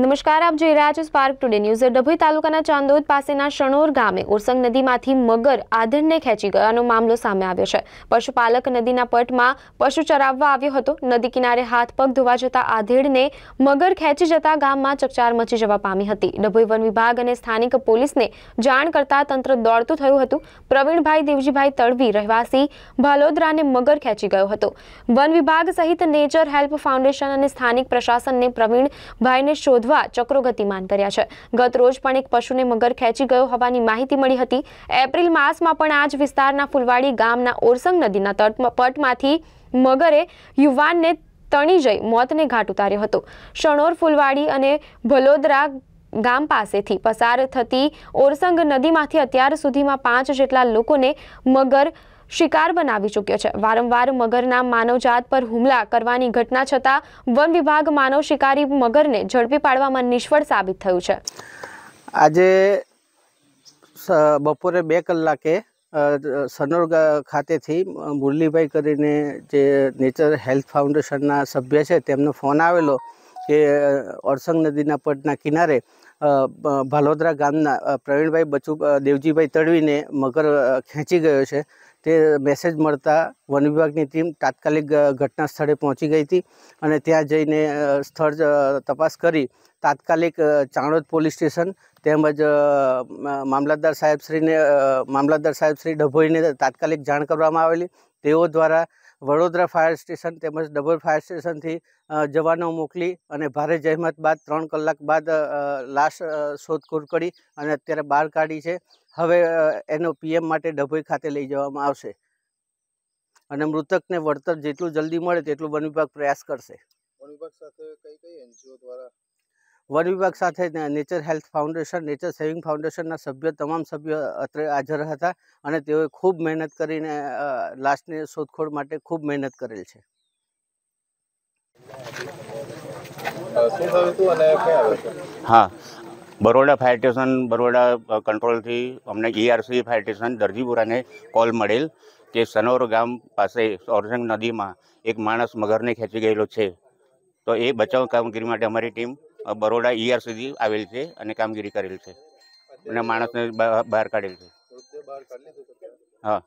નમસ્કાર આપ જય રાજ સ્પાર્ક ટુડે ન્યૂઝા ડભઈ તાલુકાના ચાંદોદ પાસેના શણoor ગામે ઓસંગ નદીમાંથી મગર આદરણને ખેચી ગયોનો મામલો સામે આવ્યો છે પશુપાલક નદીના પટમાં પશુ ચરાવવા આવ્યો હતો નદી કિનારે હાથ પગ ધોવા જતા આદેડને મગર ખેચી જતા ગામમાં ચકચાર મચી જવા પામી હતી ડભઈ વન વિભાગ અને સ્થાનિક પોલીસને જાણ કરતાં તંત્ર દોડતું થયું હતું પ્રવીણભાઈ દેવજીભાઈ તળવી રહેવાસી ભાલોદરાને મગર ખેચી ગયો હતો વન વિભાગ સહિત નેચર હેલ્પ ફાઉન્ડેશન અને સ્થાનિક પ્રશાસનને પ્રવીણભાઈને શોધ વધવા ચક્રો ગતિમાન કર્યા છે ગત રોજ પણ એક પશુને મગર ખેંચી ગયો હોવાની માહિતી મળી હતી એપ્રિલ માસમાં પણ આ જ વિસ્તારના ફુલવાડી ગામના ઓરસંગ નદીના તટ પટમાંથી મગરે યુવાનને તણી જઈ મોતને ઘાટ ઉતાર્યો હતો શણોર ફુલવાડી અને ભલોદરા ગામ પાસેથી પસાર થતી ઓરસંગ નદીમાંથી અત્યાર સુધીમાં પાંચ જેટલા લોકોને મગર શિકાર બનાવી ચૂક્યો છે વારંવાર મગરના માનવજાત પર હુમલા કરવાની ઘટના છતાં વન વિભાગ માનવ શિકારી મગરને ઝડપી પાડવામાં નિષ્ફળ સાબિત થયું છે આજે બપોરે બે કલાકે સનોર ખાતેથી મુરલીભાઈ કરીને જે નેચર હેલ્થ ફાઉન્ડેશનના સભ્ય છે તેમનો ફોન આવેલો કે અડસંગ નદીના પટના કિનારે ભાલોદરા ગામના પ્રવીણભાઈ બચુ દેવજીભાઈ તડવીને મગર ખેંચી ગયો છે તે મેસેજ મળતા વન વિભાગની ટીમ તાત્કાલિક ઘટના સ્થળે પહોંચી ગઈ હતી અને ત્યાં જઈને સ્થળ તપાસ કરી તાત્કાલિક ચાણોદ પોલીસ સ્ટેશન તેમજ મામલતદાર સાહેબશ્રીને મામલતદાર સાહેબશ્રી ડભોઈને તાત્કાલિક જાણ કરવામાં આવેલી તેઓ દ્વારા વડોદરા ફાયર સ્ટેશન તેમજ ડબલ ફાયર સ્ટેશનથી જવાનો મોકલી અને ભારે જહેમત બાદ ત્રણ કલાક બાદ લાશ શોધખોળ કરી અને અત્યારે બહાર કાઢી છે હવે એનો પીએમ માટે ડભોઈ ખાતે લઈ જવામાં આવશે અને મૃતકને વળતર જેટલું જલ્દી મળે તેટલું વન વિભાગ પ્રયાસ કરશે વન વિભાગ સાથે કઈ કઈ એનજીઓ દ્વારા વન વિભાગ સાથે nature health foundation nature saving ફાઉન્ડેશનના સભ્ય તમામ સભ્ય અત્રે હાજર હતા અને તેઓએ ખૂબ મહેનત કરીને લાશની શોધખોળ માટે ખૂબ મહેનત કરેલ છે હા બરોડા ફાયર સ્ટેશન બરોડા કંટ્રોલથી અમને ઈઆરસી e ફાયર સ્ટેશન દરજીપુરાને કોલ મળેલ કે સનોર ગામ પાસે ઓરજંગ નદીમાં એક માણસ મગરને ખેંચી ગયેલો છે તો એ બચાવ કામગીરી માટે અમારી ટીમ બરોડા ઈઆર સુધી આવેલ છે અને કામગીરી કરેલ છે અને માણસને બહાર કાઢેલ છે હા